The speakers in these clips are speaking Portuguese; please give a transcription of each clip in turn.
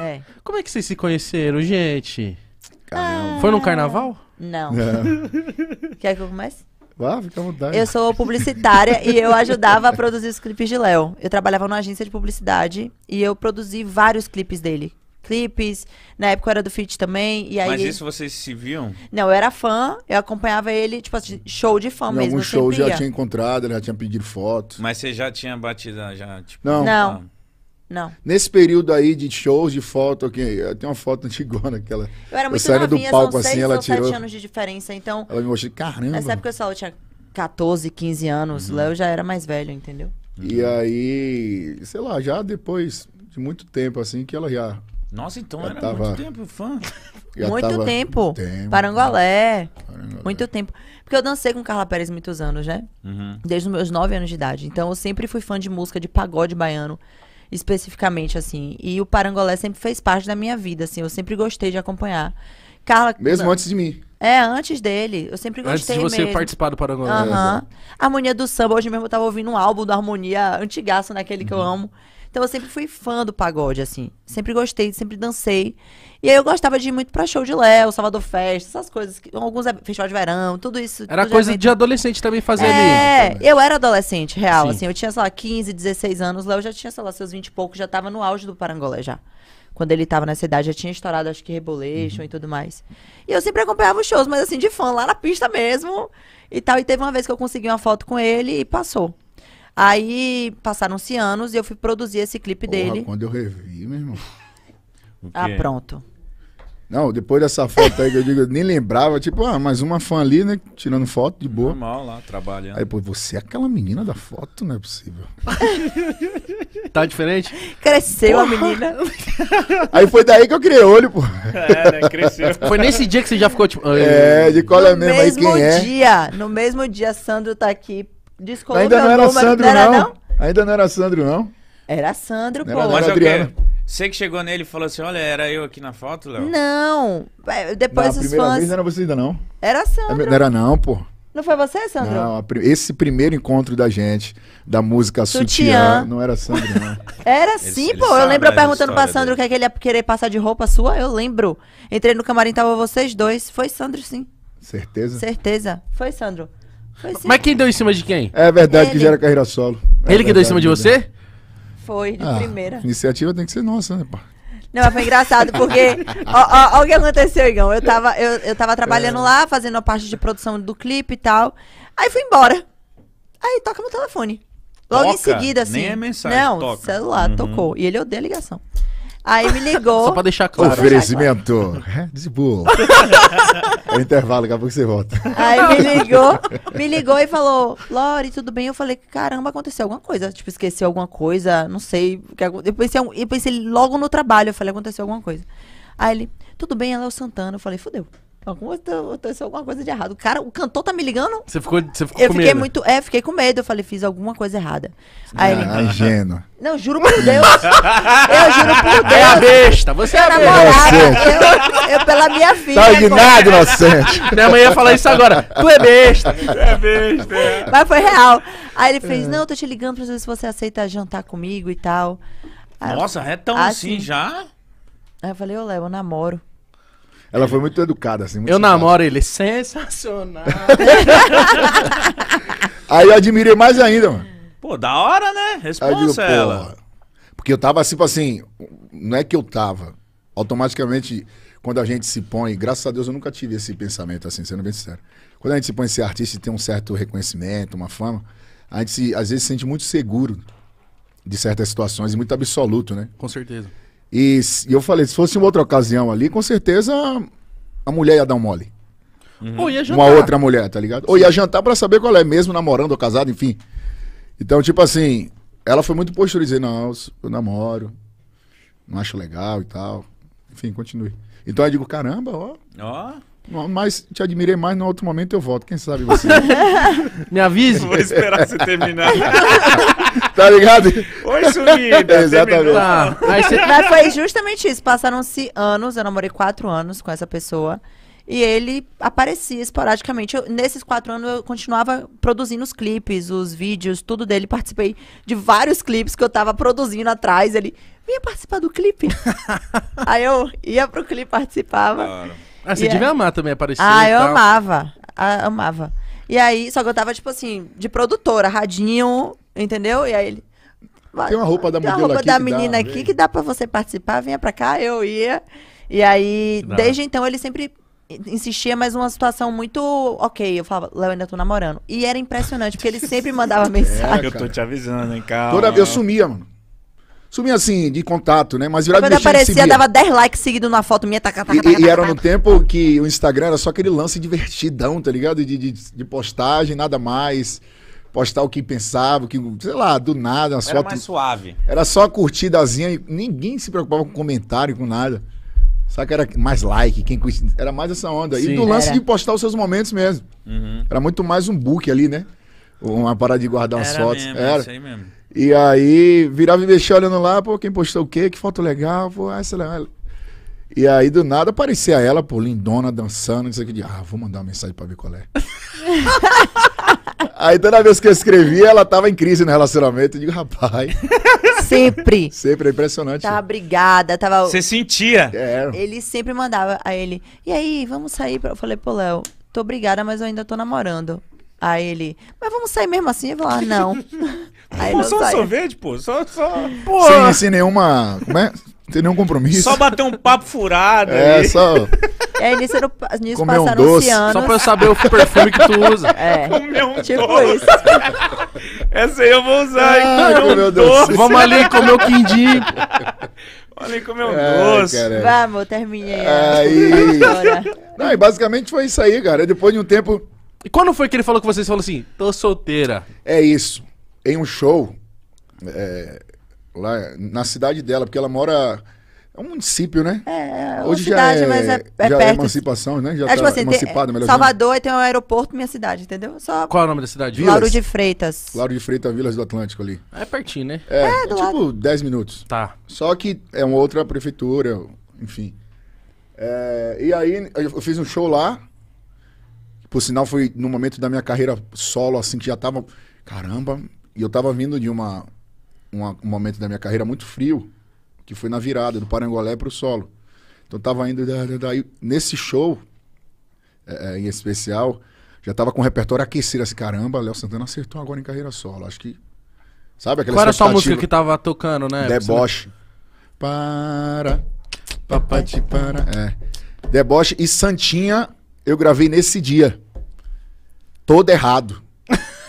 É. Como é que vocês se conheceram, gente? Caramba. Foi num carnaval? Não. É. Quer que eu comece? Ah, fica à vontade. Eu sou publicitária e eu ajudava a produzir os clipes de Léo. Eu trabalhava numa agência de publicidade e eu produzi vários clipes dele. Clipes, na época eu era do feat também. E aí Mas isso vocês se viam? Não, eu era fã, eu acompanhava ele, tipo assim, show de fã em mesmo. Algum show já tinha encontrado, ele já tinha pedido fotos. Mas você já tinha batido, já, tipo, Não, não. Ah. Não. Nesse período aí de shows, de foto, okay, tem uma foto antigona ela. Eu era muito eu novinha, do palco, são assim, seis ela ou tirou... sete anos de diferença, então... Ela me mostrou, caramba. Nessa época eu só eu tinha 14, 15 anos, uhum. Léo já era mais velho, entendeu? E uhum. aí, sei lá, já depois de muito tempo, assim, que ela já... Nossa, então já era tava... muito tempo fã. muito tava... tempo. tempo. Parangolé. Parangolé. Muito tempo. Porque eu dancei com Carla Pérez muitos anos, né? Uhum. Desde os meus 9 anos de idade. Então eu sempre fui fã de música, de pagode baiano especificamente, assim. E o Parangolé sempre fez parte da minha vida, assim. Eu sempre gostei de acompanhar. Carla. Mesmo não. antes de mim. É, antes dele. Eu sempre gostei Antes de você mesmo. participar do Parangolé. Aham. Harmonia do Samba. Hoje mesmo eu tava ouvindo um álbum da Harmonia antigaço, naquele né, que eu uhum. amo. Então eu sempre fui fã do pagode, assim. Sempre gostei, sempre dancei. E aí eu gostava de ir muito pra show de Léo, Salvador Festa, essas coisas. Alguns é, festival de verão, tudo isso. Era tudo coisa de, de adolescente também fazer é, ali. É, eu era adolescente, real, Sim. assim. Eu tinha, sei lá, 15, 16 anos. Léo já tinha, sei lá, seus 20 e poucos, já tava no auge do Parangolé já quando ele tava nessa idade, já tinha estourado, acho que Rebolation uhum. e tudo mais. E eu sempre acompanhava os shows, mas assim, de fã, lá na pista mesmo e tal. E teve uma vez que eu consegui uma foto com ele e passou. Aí passaram-se anos e eu fui produzir esse clipe Porra, dele. Quando eu revi, meu irmão. Ah, pronto. Não, depois dessa foto aí que eu digo, eu nem lembrava, tipo, ah, mais uma fã ali, né? Tirando foto de boa. Normal lá, trabalhando. Aí, pô, você é aquela menina da foto, não é possível. tá diferente? Cresceu Porra. a menina. Aí foi daí que eu criei olho, pô. É, né? Cresceu. Foi nesse dia que você já ficou, tipo. É, de qual é mesmo, mesmo aí quem dia, é. No mesmo dia, no mesmo dia, Sandro tá aqui descolou Ainda não era Sandro, não, era, não. Ainda não era Sandro, não? Era Sandro, não pô. Era, não, Mas era é Adriana. Você que chegou nele e falou assim: olha, era eu aqui na foto, Léo? Não. É, depois não, a os primeira fãs. Vez não era você ainda, não. Era Sandro. Não era, não, pô. Não foi você, Sandro? Não, esse primeiro encontro da gente, da música Sutiã, Sutiã não era Sandro, não. era sim, pô. Eu lembro eu perguntando pra Sandro o que, é que ele ia querer passar de roupa sua. Eu lembro. Entrei no camarim, tava vocês dois. Foi Sandro, sim. Certeza? Certeza. Foi Sandro. Mas é. quem deu em cima de quem? É verdade Ele. que gera carreira solo. É Ele que deu em cima de você? É foi, de ah, primeira. Iniciativa tem que ser nossa, né, pá? Não, foi engraçado, porque. Olha o que aconteceu, Igão. Eu tava, eu, eu tava trabalhando é. lá, fazendo a parte de produção do clipe e tal. Aí fui embora. Aí toca meu telefone. Logo toca, em seguida, assim. Nem é mensagem. Não, toca. celular, uhum. tocou. E ele odeia ligação. Aí me ligou. Só pra deixar claro. Oferecimento. Red é, é o intervalo, daqui a pouco você volta. Aí me ligou, me ligou e falou, Lori, tudo bem? Eu falei, caramba, aconteceu alguma coisa. Tipo, esqueceu alguma coisa, não sei. Eu pensei, eu pensei logo no trabalho, eu falei, aconteceu alguma coisa. Aí ele, tudo bem, ela é o Santana. Eu falei, fudeu. Alguma, aconteceu alguma coisa de errado. O cara, o cantor tá me ligando? Você ficou, você ficou eu com fiquei medo? muito, é, fiquei com medo. Eu falei, fiz alguma coisa errada. Aí ele, ah, ingênuo. Não, juro por Deus. eu juro por Deus. É a besta, você é a besta. Eu, eu, pela minha tá filha. Tá indignado, inocente. Minha mãe ia falar isso agora. Tu é besta. Tu é besta. É. Mas foi real. Aí ele fez, é. não, eu tô te ligando pra ver se você aceita jantar comigo e tal. Aí, Nossa, é tão ah, assim, assim já? Aí eu falei, ô Léo, eu namoro. Ela foi muito educada, assim. Muito eu simpática. namoro ele, sensacional. Aí eu admirei mais ainda, mano. Pô, da hora, né? Responsa digo, ela. Porque eu tava tipo assim, não é que eu tava. Automaticamente, quando a gente se põe, graças a Deus eu nunca tive esse pensamento assim, sendo bem sincero. Quando a gente se põe ser artista e tem um certo reconhecimento, uma fama, a gente se, às vezes se sente muito seguro de certas situações e muito absoluto, né? Com certeza. E, e, eu falei, se fosse uma outra ocasião ali, com certeza a mulher ia dar um mole. Uhum. Ou ia jantar. Uma outra mulher, tá ligado? Ou ia jantar pra saber qual é, mesmo namorando ou casado, enfim. Então, tipo assim, ela foi muito postura dizer, não, eu namoro, não acho legal e tal. Enfim, continue. Então eu digo, caramba, ó. Ó. Oh. Mas te admirei mais, no outro momento eu volto. Quem sabe você. Me avise. Vou esperar você terminar. tá ligado? Oi, sumida. exatamente. Tá. Mas, você... foi justamente isso. Passaram-se anos, eu namorei quatro anos com essa pessoa. E ele aparecia esporadicamente. Eu, nesses quatro anos eu continuava produzindo os clipes, os vídeos, tudo dele. Participei de vários clipes que eu tava produzindo atrás. Ele vinha participar do clipe. Aí eu ia pro clipe, participava. Claro. Ah, você e devia é... amar também aparecer. Ah, eu amava. Ah, amava. E aí, só que eu tava, tipo assim, de produtora, radinho, Entendeu? E aí ele. Tem uma roupa da, tem uma roupa da menina dá, aqui vem. que dá para você participar, venha para cá, eu ia. E aí, desde então, ele sempre insistia, mas uma situação muito ok. Eu falava, Léo, ainda tô namorando. E era impressionante, porque ele sempre mandava é, mensagem. É, eu tô te avisando, hein, cara. Toda eu sumia, mano. Sumia assim, de contato, né? Mas virava Quando aparecia, dava 10 likes seguido na foto minha, taca, e, e, era no tempo que o Instagram era só aquele lance divertidão, tá ligado? De, de, de postagem, nada mais postar o que pensava, o que, sei lá, do nada. Era foto, mais suave. Era só curtidazinha e ninguém se preocupava com comentário, com nada. Só que Era mais like, quem era mais essa onda. Sim, e do lance era. de postar os seus momentos mesmo. Uhum. Era muito mais um book ali, né? Uma parada de guardar umas fotos. Mesmo, era isso aí mesmo. E aí virava e mexia olhando lá, pô, quem postou o quê? Que foto legal, pô, ah, essa legal. E aí, do nada, aparecia ela, pô, lindona, dançando, não sei o que. Ah, vou mandar uma mensagem pra ver qual é. Aí toda vez que eu escrevia, ela tava em crise no relacionamento. Eu digo, rapaz. Sempre. Sempre, é impressionante. Tava brigada, tava. Você sentia. É. Ele sempre mandava a ele. E aí, vamos sair? Eu falei, pô, Léo, tô obrigada, mas eu ainda tô namorando. Aí ele, mas vamos sair mesmo assim? Eu vou lá, não. Aí pô, só um sorvete, pô. Só, só... Pô. Sem, sem nenhuma... Como é? Sem nenhum compromisso. Só bater um papo furado. É, aí. só... E é, aí nisso, nisso Comer um passaram doce. anos Só pra eu saber o perfume que tu usa. É. Comer um tipo doce. isso. Essa aí eu vou usar, hein? Ai, ah, um meu Deus. doce. Vamos ali comer o quindim. Vamos ali comer o é, doce. cara. Vamos, terminei. Aí... Não, e basicamente foi isso aí, cara. Depois de um tempo... E quando foi que ele falou com vocês? Falou assim, tô solteira. É isso. Em um show, é, lá na cidade dela, porque ela mora. É um município, né? É, é Hoje cidade, já é, mas é, é, é já é perto. É emancipação, né? Já é, tipo tá tipo assim, emancipada, melhor Salvador dizendo. tem um aeroporto, minha cidade, entendeu? Só... Qual é o nome da cidade? Vilas. Lauro de Freitas. Lauro de Freitas, Vilas do Atlântico ali. É pertinho, né? É, é do tipo 10 minutos. Tá. Só que é uma outra prefeitura, enfim. e aí eu fiz um show lá, por sinal, foi no momento da minha carreira solo, assim, que já tava. Caramba! E eu tava vindo de uma, uma um momento da minha carreira muito frio, que foi na virada do Parangolé pro solo. Então tava indo. Daí, nesse show, é, é, em especial, já tava com o repertório aquecido, assim, caramba, Léo Santana acertou agora em carreira solo. Acho que. Sabe aquela Qual era a sua música que tava tocando, né? Deboche. Para. Papati para. É. Deboche e Santinha eu gravei nesse dia. Todo errado.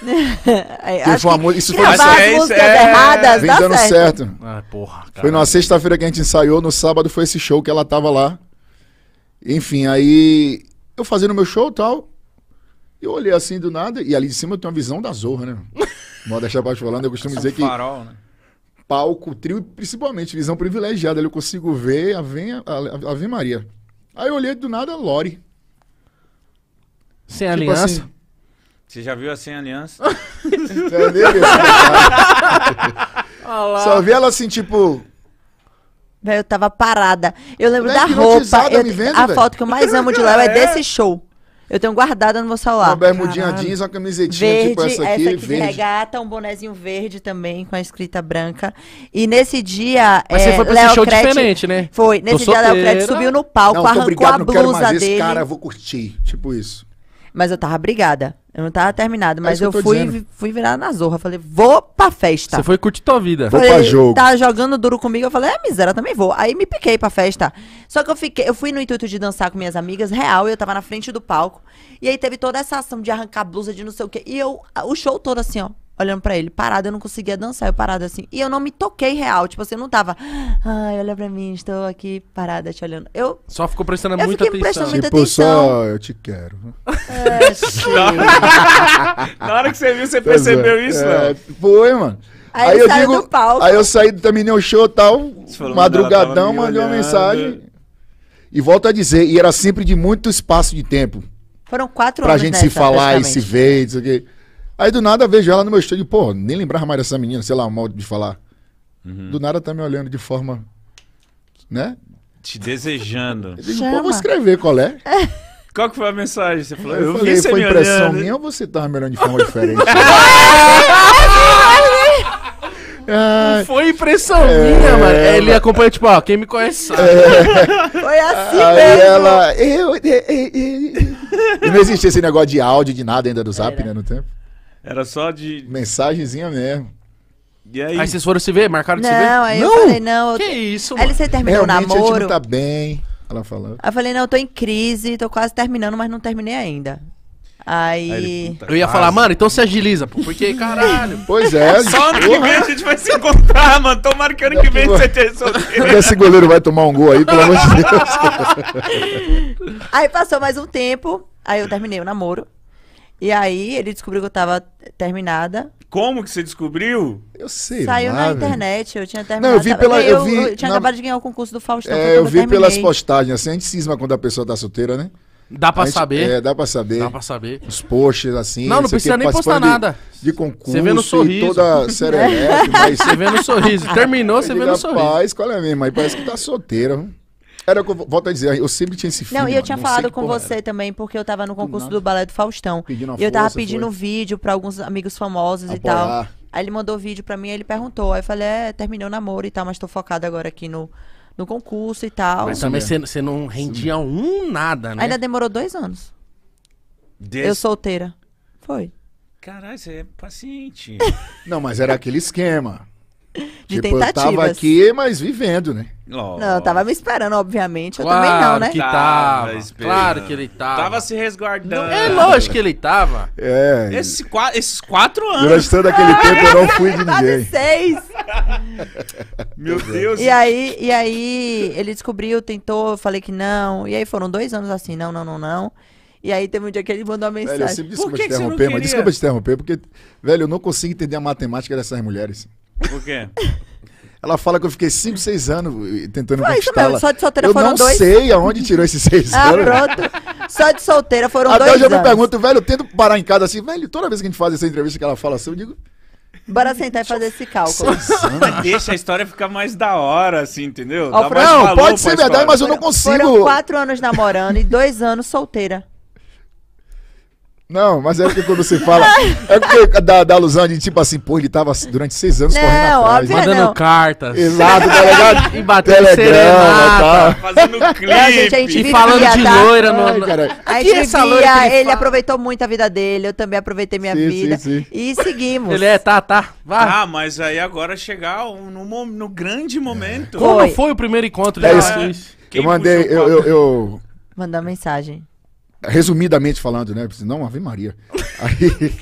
isso foi gravar as é, é. Vem dando certo. certo. Ah, porra, foi na sexta-feira que a gente ensaiou, no sábado foi esse show que ela tava lá. Enfim, aí eu fazendo meu show e tal. Eu olhei assim do nada, e ali de cima eu tenho uma visão da zorra, né? Modéstia baixo falando, eu costumo dizer que. Farol, né? Palco, trio, principalmente, visão privilegiada. Ali eu consigo ver a Ave, a Ave Maria. Aí eu olhei do nada, Lore. Sem tipo aliança. Assim, você já viu a sem aliança? é nele, Só vi ela assim, tipo. Eu tava parada. Eu lembro é da roupa. Eu, vendo, a véio? foto que eu mais amo de Léo é, é desse show. Eu tenho guardada no meu celular. Uma bermudinha jeans, uma camisetinha tipo verde, tipo essa aqui. Essa aqui verde. regata, um bonezinho verde também, com a escrita branca. E nesse dia. Mas é, você foi pra Leo esse show Crete, diferente, né? Foi. Nesse Tô dia, Léo subiu no palco, não, arrancou a blusa não quero mais dele. Esse cara, vou curtir. Tipo isso. Mas eu tava brigada. Eu não tava terminado, é mas eu, eu fui, fui virar na zorra. Falei, vou pra festa. Você foi curtir tua vida. Vou pra jogo. Tá jogando duro comigo. Eu falei, é, miséria, também vou. Aí me piquei pra festa. Só que eu fiquei, eu fui no intuito de dançar com minhas amigas, real, eu tava na frente do palco. E aí teve toda essa ação de arrancar blusa, de não sei o quê. E eu, o show todo assim, ó olhando para ele. Parada, eu não conseguia dançar, eu parada assim. E eu não me toquei real. Tipo assim, eu não tava. Ai, olha pra mim, estou aqui parada te olhando. Eu. Só ficou prestando eu muita atenção. Prestando muita tipo, atenção. só eu te quero. É, Na hora que você viu, você percebeu é. isso, é, Foi, mano. Aí, aí eu digo, Aí eu saí, terminei o show tal. madrugadão, mandei uma mensagem. E volto a dizer, e era sempre de muito espaço de tempo. Foram quatro pra anos. Pra gente nessa, se falar e se ver, isso aqui. Aí do nada vejo ela no meu estúdio, pô, nem lembrava mais dessa menina, sei lá, mal de falar. Uhum. Do nada tá me olhando de forma. Né? Te desejando. Eu digo, Chama. pô, vou escrever qual é? é. Qual que foi a mensagem? Você falou, eu, eu falei, foi impressão olhando. minha ou você tava me olhando de forma diferente? É, é, foi impressão é, minha, mano. ele acompanha, tipo, ó, quem me conhece sabe. É, foi assim aí mesmo. ela. Eu, eu, eu, não existia esse negócio de áudio, de nada ainda do Zap, Era. né, no tempo. Era só de. Mensagenzinha mesmo. E aí? Aí vocês foram se ver? Marcaram de se ver? Não, aí eu falei, não. Eu... Que isso, Aí você terminou o namoro. a gente namoro. não tá bem. Ela falando. Aí eu falei, não, eu tô em crise, tô quase terminando, mas não terminei ainda. Aí Aí. Eu ia falar, mano, então se agiliza, pô, porque caralho. Pois é. Só ano que vem a gente vai se encontrar, mano. Tomara que ano que vem você tenha solteiro. esse goleiro vai tomar um gol aí, pelo amor de Deus. Aí passou mais um tempo, aí eu terminei o namoro. E aí ele descobriu que eu tava terminada. Como que você descobriu? Eu sei. Saiu lá, na internet, eu tinha terminado. Não, eu vi pela. Eu, eu, vi, eu tinha na... acabado de ganhar o concurso do Faustão. É, eu vi pelas postagens, assim, a gente cisma quando a pessoa tá solteira, né? Dá pra gente, saber. É, dá pra saber. Dá pra saber. Os posts, assim. Não, não precisa nem postar de, nada. De concurso. Você vê no sorriso. Toda serelepe, mas... Você vê no sorriso. Terminou, você vê no sorriso. Rapaz, qual é mesmo? Aí parece que tá solteiro. Era o que eu volto a dizer, eu sempre tinha esse filme. Não, e eu tinha falado com você era. também, porque eu tava no concurso do Balé do Faustão. Pedindo e eu tava força, pedindo foi. vídeo pra alguns amigos famosos Apoiar. e tal. Aí ele mandou vídeo pra mim, ele perguntou. Aí eu falei, é, terminei o namoro e tal, mas tô focado agora aqui no, no concurso e tal. Mas também você não rendia Sim. um nada, né? Ainda demorou dois anos. Des... Eu solteira. Foi. Caralho, você é paciente. não, mas era aquele esquema. De tipo, tentativas. eu tava aqui, mas vivendo, né? Oh. Não, tava me esperando, obviamente. Eu claro também não, né? Que tava, claro que ele tava. Tava se resguardando. Não, é lógico que ele tava. É. Esse, esses quatro anos. Durante todo aquele tempo eu não fui de ninguém. seis. Meu Deus. E aí, e aí ele descobriu, tentou, falei que não. E aí foram dois anos assim, não, não, não, não. E aí teve um dia que ele mandou uma mensagem. Velho, assim, desculpa Por que te que interromper, mas desculpa te interromper, porque, velho, eu não consigo entender a matemática dessas mulheres. Por quê? Ela fala que eu fiquei 5, 6 anos eh, tentando Foi isso mesmo, Só de solteira eu foram dois. Eu não sei aonde tirou esses 6 ah, anos. pronto. Só de solteira foram Até dois Até hoje eu me pergunto, velho, eu tento parar em casa assim, velho, toda vez que a gente faz essa entrevista que ela fala assim, eu digo... Bora sentar e fazer esse cálculo. Deixa a história ficar mais da hora, assim, entendeu? não, pode ser verdade, mas eu não consigo. Foram quatro anos namorando e dois anos solteira. Não, mas é porque quando você fala. é porque da, da alusão de tipo assim, pô, ele tava durante seis anos não, correndo atrás. Óbvio, mandando não. cartas. Exato, delegado. Tá e batendo telegrama, tá. Fazendo é, clipe. É, gente, a gente e vivia, falando de tá? loira no. cara. a gente essa ele, ele aproveitou muito a vida dele, eu também aproveitei minha sim, vida. Sim, sim. E seguimos. Ele é, tá, tá. Ah, mas aí agora chegar no, no, no grande momento. Como foi, foi o primeiro encontro de é, vocês? Eu mandei, eu, eu, eu... Mandou mensagem. Resumidamente falando, né? Não, Ave Maria. Aí.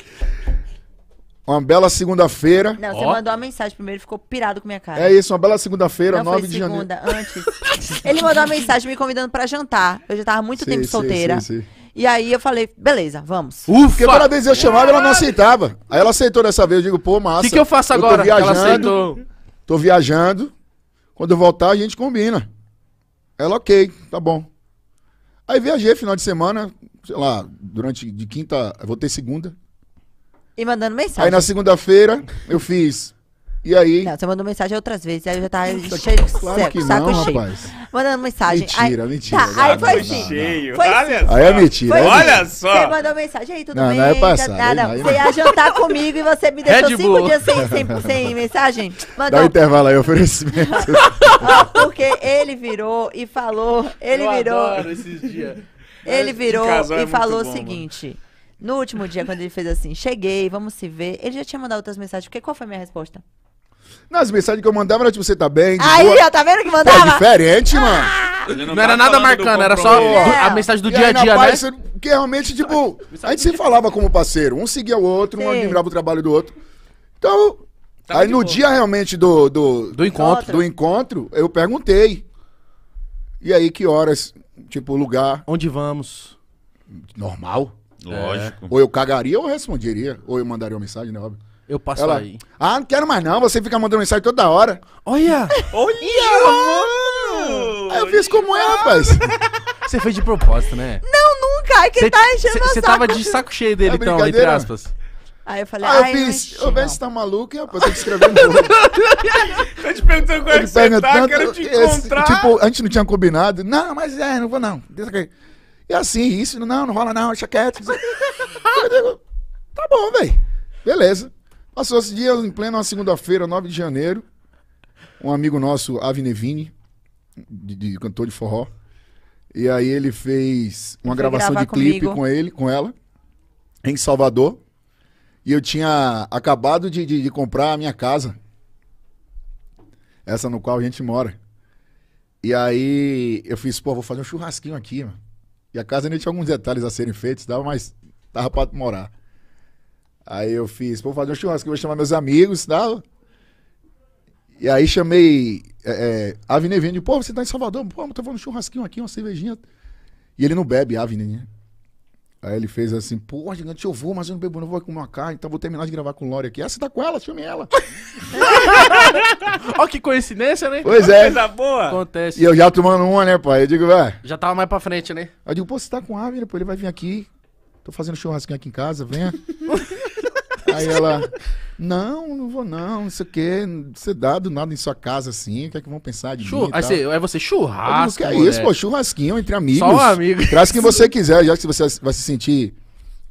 Uma bela segunda-feira. Não, você mandou uma mensagem primeiro, ficou pirado com minha cara. É isso, uma bela segunda-feira, 9 foi de janeiro. segunda, antes. Ele mandou uma mensagem me convidando pra jantar. Eu já tava muito Sim, tempo sim, solteira. sim, sim. E aí eu falei, beleza, vamos. Porque toda vez eu chamava, ela não aceitava. Aí ela aceitou dessa vez, eu digo, pô, massa. O que, que eu faço agora? Tô Ela viajando, aceitou. tô viajando. Quando eu voltar, a gente combina. Ela, ok, tá bom. Aí viajei final de semana, sei lá, durante de quinta, voltei segunda. E mandando mensagem. Aí na segunda-feira eu fiz e aí? Não, você mandou mensagem outras vezes, aí eu já tava cheio de claro saco, que saco não, cheio. Rapaz. Mandando mensagem. Mentira, aí, mentira. Tá, aí foi assim. Cheio. Foi Olha Aí assim. assim. é mentira. Foi Olha só. Você mandou mensagem aí, tudo não, bem? Não, é passado, Nada. Aí, você ia jantar comigo e você me deixou cinco dias sem, sem, sem mensagem? Mandou. Dá um intervalo aí, oferecimento. porque ele virou e falou, ele eu virou. Adoro esses dias. Ele virou é e é falou bom, o seguinte. Mano. No último dia, quando ele fez assim, cheguei, vamos se ver, ele já tinha mandado outras mensagens, porque qual foi a minha resposta? Nas mensagens que eu mandava era tipo, você tá bem? De Aí, boa. ó, tá vendo que mandava? É diferente, ah! mano. Não, era nada marcando, era só a mensagem do E dia a dia, né? paz, Porque realmente, tipo, a gente se falava como parceiro. Um seguia o outro, um admirava o trabalho do outro. Então, aí no boa. dia realmente do, do, Do encontro. do encontro, eu perguntei. E aí, que horas, tipo, lugar Onde vamos? normal? Lógico. Ou eu cagaria ou eu responderia. Ou eu mandaria uma mensagem, né, óbvio. Eu passo Ela, aí. Ah, não quero mais não, você fica mandando mensagem toda hora. Olha! Olha! mano! Aí eu fiz como é, rapaz. Você fez de propósito, né? Não, nunca! É que ele tá enchendo Você tava de saco cheio dele, É então, entre aspas. Aí eu falei, ah, ai, eu fiz. Eu é vejo se tá maluco, hein, rapaz, tem que escrever um novo. Tô te perguntando como é que Ele você pega tá, tanto- quero te esse- encontrar. tipo, a gente não tinha combinado. Não, mas é, não vou não. Deixa aqui. E assim, isso, não, não rola não, deixa quieto. Eu digo, tá bom, velho. Beleza. Passou esse dia em plena segunda-feira, 9 de janeiro. Um amigo nosso, Avinevini, de, de cantor de forró. E aí ele fez uma Fui gravação de clipe com ele, com ela, em Salvador. E eu tinha acabado de, de, de comprar a minha casa. Essa no qual a gente mora. E aí eu fiz, pô, vou fazer um churrasquinho aqui, mano. E a casa ainda tinha alguns detalhes a serem feitos, dava, mas tava pra morar. Aí eu fiz, vou fazer um churrasco, vou chamar meus amigos e tal. E aí chamei é, é, Avner Vini, pô, você tá em Salvador? Pô, eu tô falando churrasquinho aqui, uma cervejinha. E ele não bebe a né? Aí ele fez assim, pô, gigante, eu vou, mas eu não bebo, não vou comer uma carne, então vou terminar de gravar com o Lore aqui. Ah, você tá com ela? Chame ela. Ó que coincidência, né? Pois é. Coisa boa. Acontece. E eu já tomando uma, né, pai? Eu digo, vai. Ah. Já tava mais pra frente, né? Aí eu digo, pô, você tá com a Avner, pô, ele vai vir aqui. Tô fazendo churrasquinho aqui em casa, venha. Aí ela, não, não vou não, não sei o quê. Você dá do nada em sua casa assim, o que é que vão pensar de Chur mim? Aí você, é você churrasco. Não, que é isso, pô, churrasquinho entre amigos. Só um amigo. Traz quem você quiser, já que você vai se sentir,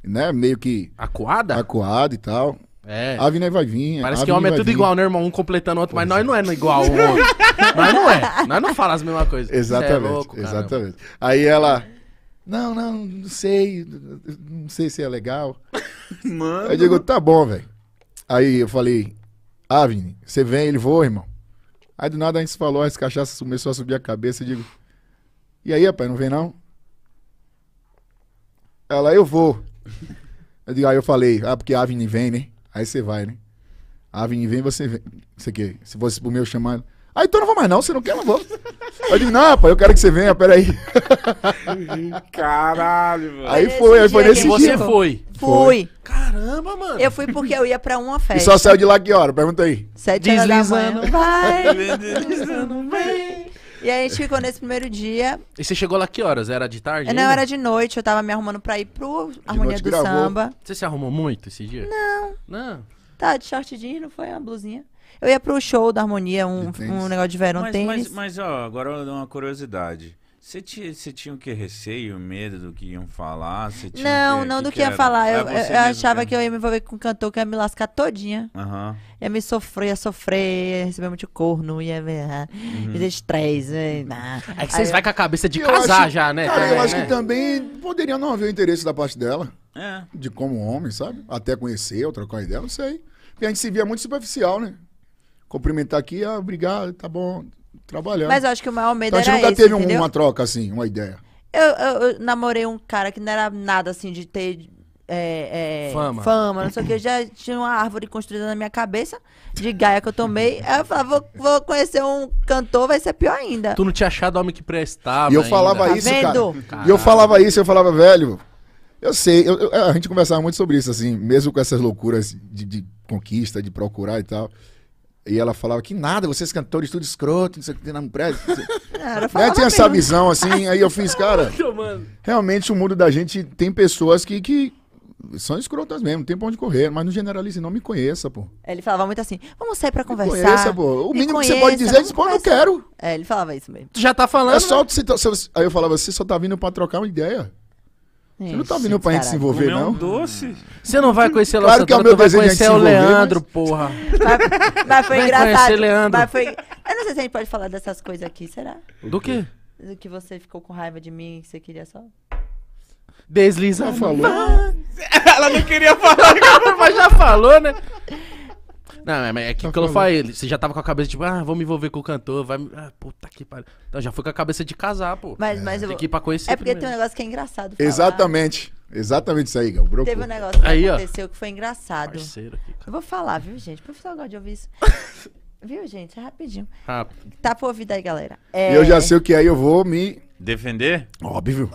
né, meio que. Acuada? Acuada e tal. É. A Avner vai vir. Parece que homem é tudo vir. igual, né, irmão? Um completando o outro, mas Exato. nós é. não é igual um outro. nós não é. Nós não falamos a mesma coisa. É exatamente. É louco, exatamente. Aí ela. Não, não, não sei. Não sei se é legal. Mano. Aí eu digo, tá bom, velho. Aí eu falei, Avni, ah, você vem? Ele voa, irmão. Aí do nada a gente falou, as cachaças começou a subir a cabeça. Eu digo, e aí, rapaz, não vem não? Ela, eu vou. Eu digo, aí eu falei, ah, porque a Avni vem, né? Aí você vai, né? A Avni vem, você vem. Você quer? Se fosse pro meu chamado. Aí ah, então não vou mais não, você não quer, não vou. Eu digo, não, rapaz, eu quero que você venha, peraí. Caralho, mano. Aí foi, aí foi nesse dia. Você foi. Fui. Caramba, mano. Eu fui porque eu ia pra uma festa. E só saiu de lá que hora? Pergunta aí. Sete horas da manhã. Vai, deslizando, E aí a gente ficou nesse primeiro dia. E você chegou lá que horas? Era de tarde? Não, ainda? era de noite. Eu tava me arrumando pra ir pro Harmonia do gravou. Samba. Você se arrumou muito esse dia? Não. Não. Tá, de short jeans, não foi uma blusinha. Eu ia pro show da Harmonia, um, um negócio de verão, mas, tênis. Mas, mas, ó, agora uma curiosidade. Você tinha, você tinha o que? Receio, medo do que iam falar? não, que, não que do que, que ia falar. Eu, é eu achava que eu ia me envolver com um cantor que ia me lascar todinha. Uhum. Ia me sofrer, ia sofrer, ia receber muito corno, ia ah, uhum. me dar estresse. Né? É que vocês eu... vai com a cabeça de eu casar acho, já, né? Cara, também, eu acho né? que também poderia não haver o interesse da parte dela. É. De como homem, sabe? Até conhecer ou trocar ideia, não sei. Porque a gente se via muito superficial, né? Cumprimentar aqui, ah, obrigado, tá bom trabalhando. Mas eu acho que o maior medo então, era A gente nunca esse, teve entendeu? uma troca assim, uma ideia. Eu, eu, eu, namorei um cara que não era nada assim de ter é, é, fama. fama, não sei o que. Eu já tinha uma árvore construída na minha cabeça de gaia que eu tomei. Aí eu falava, vou, vou conhecer um cantor, vai ser pior ainda. Tu não tinha achado homem que prestava. E eu ainda. falava tá isso, vendo? cara. E eu falava isso, eu falava, velho. Eu sei, eu, a gente conversava muito sobre isso, assim, mesmo com essas loucuras de, de conquista, de procurar e tal. E ela falava que nada, vocês cantores tudo escroto, não sei o que tem na empresa. É, ela né? tinha essa visão assim, aí eu fiz, cara. realmente o mundo da gente tem pessoas que, que são escrotas mesmo, tem pra onde correr, mas não generalize, não me conheça, pô. É, ele falava muito assim, vamos sair pra conversar. Me conheça, pô. O mínimo conheça, que você pode dizer é, assim, pô, não quero. É, ele falava isso mesmo. Tu já tá falando. É só, né? você, tá, aí eu falava, você só tá vindo pra trocar uma ideia. Você é, não tá vindo pra gente se envolver, não? doce. Você não vai conhecer o Claro que é o meu desejo conhecer o mas- né? Leandro, porra. Mas, mas foi Vai engraçado. conhecer Leandro. Mas foi... Eu não sei se a gente pode falar dessas coisas aqui, será? Do quê? Do que você ficou com raiva de mim, que você queria só. Desliza. falou. Ela não queria falar. Mas já falou, né? Não, é, é que tá quando faz ele, você já tava com a cabeça tipo, ah, vou me envolver com o cantor, vai. Me... Ah, puta que pariu. Então já foi com a cabeça de casar, pô. Mas, é. mas tem eu... que ir pra conhecer. É porque primeiro. tem um negócio que é engraçado. Falar. Exatamente. Exatamente isso aí, Gal. Teve um negócio que aí, aconteceu ó. que foi engraçado. Parceiro aqui, cara. Eu vou falar, viu, gente? O pessoal gosta de ouvir isso. viu, gente? É rapidinho. Rápido. Tá pro ouvir daí, galera. É... Eu já sei o que é, eu vou me. Defender? Óbvio.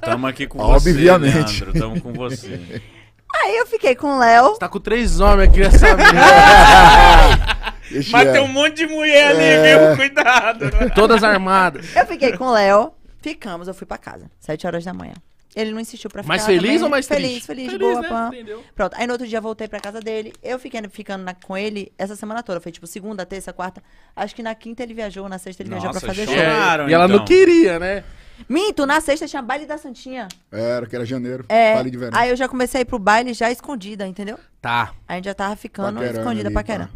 Tamo aqui com Obviamente. você. Obviamente. Tamo com você. Aí eu fiquei com o Léo. Você tá com três homens aqui nessa merda. Mas tem um monte de mulher é... ali, viu? Cuidado. Né? Todas armadas. Eu fiquei com o Léo. Ficamos, eu fui pra casa. Sete horas da manhã. Ele não insistiu pra ficar. Mais feliz também. ou mais feliz, triste? Feliz, feliz, boa, né? Pronto. Aí no outro dia voltei pra casa dele. Eu fiquei ficando na, com ele essa semana toda. Foi tipo segunda, terça, quarta. Acho que na quinta ele viajou, na sexta ele Nossa, viajou pra fazer show. Então. e ela então. não queria, né? Minto, na sexta tinha baile da Santinha. Era, que era janeiro. É. Baile de verão. Aí eu já comecei a ir pro baile já escondida, entendeu? Tá. Aí a gente já tava ficando Paquerando escondida pra querer. Tá.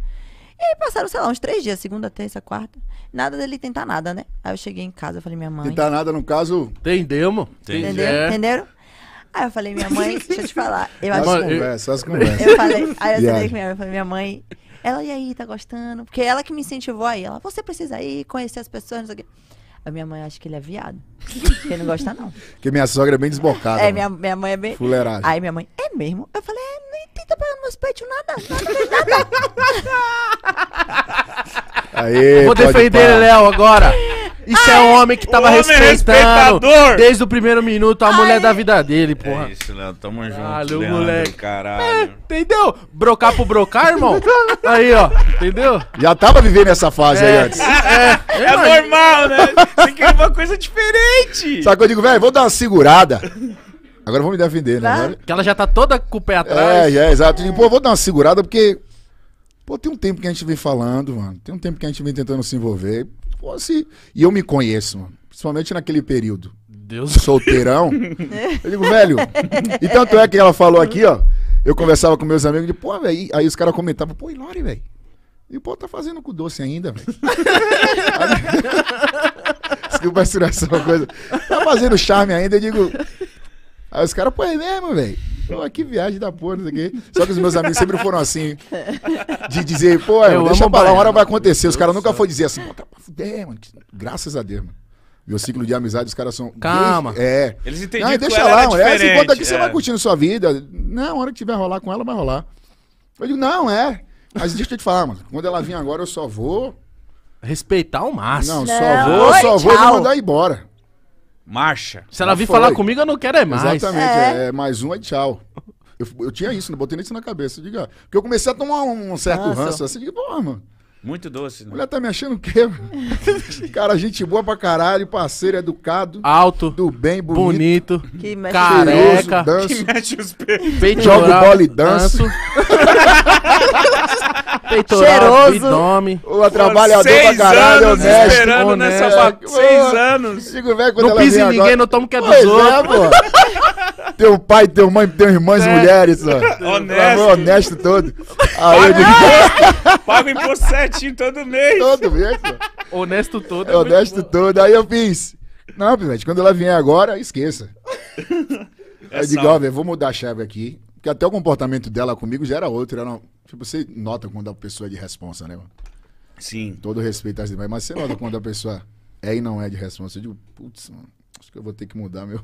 E aí passaram, sei lá, uns três dias, segunda, terça, quarta. Nada dele tentar nada, né? Aí eu cheguei em casa, falei, minha mãe. Tentar nada, no caso. Entendemos. Entenderam? É. Entenderam? Aí eu falei, minha mãe, deixa eu te falar. Eu acho... que eu... as conversas. Eu falei, aí eu falei com minha mãe, eu falei, minha mãe, ela, e aí, tá gostando? Porque ela que me incentivou aí. Ela, você precisa ir, conhecer as pessoas, não sei o quê. A minha mãe acha que ele é viado. Porque não gosta, não. Porque minha sogra é bem desbocada. É, né? minha, minha mãe é bem. Fuleiragem. Aí minha mãe, é mesmo? Eu falei, é, nem tenta pegar nos meus peitos, nada, nada, nada. Aê, vou defender Léo agora. Isso é Ai, é homem que tava homem respeitando desde o primeiro minuto a Ai. mulher da vida dele, é porra. É isso, Léo. Tamo junto, Valeu, moleque. Caralho. É, entendeu? Brocar pro brocar, irmão. aí, ó. Entendeu? Já tava vivendo essa fase é, aí antes. É, é, é normal, né? Você quer uma coisa diferente. Só que eu digo, velho, vou dar uma segurada. Agora eu vou me defender, né? Porque ela já tá toda com o pé é, atrás. É, é, exato. pô, vou dar uma segurada porque... Pô, tem um tempo que a gente vem falando, mano. Tem um tempo que a gente vem tentando se envolver fosse. E eu me conheço, mano. Principalmente naquele período. Deus. Solteirão. eu digo, velho. E tanto é que ela falou aqui, ó. Eu conversava com meus amigos, de, pô, velho. Aí os caras comentavam, pô, Ilori, velho. E o pô, tá fazendo com doce ainda, velho. Desculpa é se coisa. Tá fazendo charme ainda, eu digo. Aí os caras, pô, é mesmo, velho. Pô, que viagem da porra, não sei o quê. Só que os meus amigos sempre foram assim. De dizer, pô, eu deixa pra lá, uma hora vai acontecer. Os caras nunca foram dizer assim, pô, tá pra fuder, mano. Graças a Deus, mano. Meu ciclo de amizade, os caras são. Calma. é. Eles entendem. Não, deixa lá, é, enquanto aqui, é. você vai é. curtindo sua vida. Não, a hora que tiver rolar com ela, vai rolar. Eu digo, não, é. Mas deixa eu te falar, mano. Quando ela vir agora, eu só vou. Respeitar o máximo. Não, só não. vou, Oi, só tchau. vou mandar embora. Marcha. Se ela vir falar comigo, eu não quero é mais. Exatamente, é, é, é mais um é tchau. Eu, eu tinha isso, não botei nem isso na cabeça. Diga, porque eu comecei a tomar um certo ranço assim, de porra, mano. Muito doce, né? Mulher tá me achando o quê? cara, gente boa pra caralho, parceiro, educado. Alto. Do bem, bonito. Bonito. Que mexe careca. Danço. Que mexe os peitos. Jogo bola e danço. danço. peitoral, Cheiroso. nome. O trabalhador pra caralho, anos honesto. esperando honesto. nessa vaca. Seis anos. Digo, Não pise em ninguém, não tomo quebra é dos é, outros. é, pô. Teu pai, teu mãe, teu irmão, É. Né? mulheres, ó. Honesto. Honesto todo. Aí eu digo, Paga imposto certinho todo mês. todo mesmo. Honesto todo. É, é honesto todo. Aí eu fiz. Não, Pivete, quando ela vier agora, esqueça. é eu digo, ó, velho, vou mudar a chave aqui. Porque até o comportamento dela comigo já era outro. Era uma- Tipo, você nota quando a pessoa é de responsa, né, mano? Sim. Todo respeito às demais, mas você nota quando a pessoa é e não é de responsa. Eu digo, putz, acho que eu vou ter que mudar meu.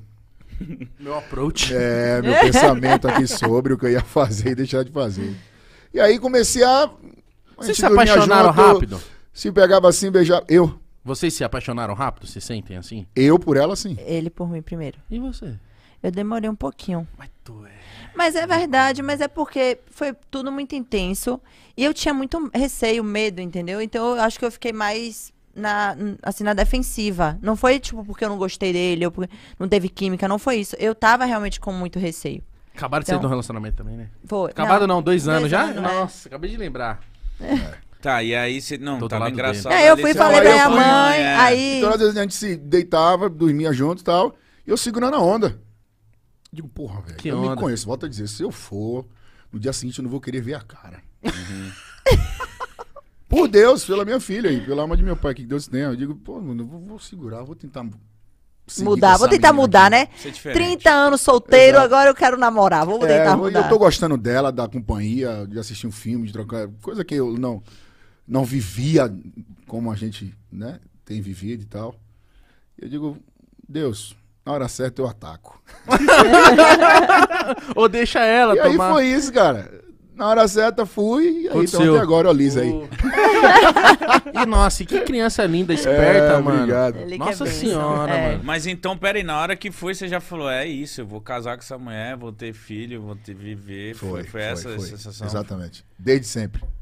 Meu approach. É, meu pensamento aqui sobre o que eu ia fazer e deixar de fazer. E aí comecei a. a Vocês se apaixonaram junto, rápido? Se pegava assim, beijava. Eu. Vocês se apaixonaram rápido? Se sentem assim? Eu por ela, sim. Ele por mim primeiro. E você? Eu demorei um pouquinho. Mas tu é. Mas é verdade, mas é porque foi tudo muito intenso e eu tinha muito receio, medo, entendeu? Então eu acho que eu fiquei mais na, assim, na defensiva. Não foi, tipo, porque eu não gostei dele, ou porque não teve química, não foi isso. Eu tava realmente com muito receio. Acabaram de sair então de um relacionamento também, né? Foi. Acabado não, não dois, dois anos, anos já? É. Nossa, acabei de lembrar. É. Tá, e aí você. Não, Tô tava engraçado. É, eu fui e falei pra minha mãe, mãe é. aí. Então, às vezes a gente se deitava, dormia junto e tal, e eu segurando a onda. Digo, porra, velho, eu onda. me conheço. Volto a dizer, se eu for, no dia seguinte eu não vou querer ver a cara. Uhum. Por Deus, pela minha filha pelo pela alma de meu pai, que Deus tenha. Eu digo, pô, mano, eu vou, vou segurar, vou tentar mudar, vou tentar mudar, aqui. né? 30 é anos solteiro, Exato. agora eu quero namorar, vou é, tentar é, mudar. Eu tô gostando dela, da companhia, de assistir um filme, de trocar, coisa que eu não não vivia como a gente, né, tem vivido e tal. Eu digo, Deus, na hora certa eu ataco. Ou deixa ela e tomar. aí foi isso, cara. Na hora certa fui, aí Aconteceu. então agora, ó, Lisa aí. e nossa, e que criança linda, esperta, É, mano. obrigado. é Nossa senhora, É. mano. Mas então, peraí, na hora que foi, você já falou: é isso, eu vou casar com essa mulher, vou ter filho, vou ter viver. Foi, foi, essa a sensação. Exatamente. Desde sempre.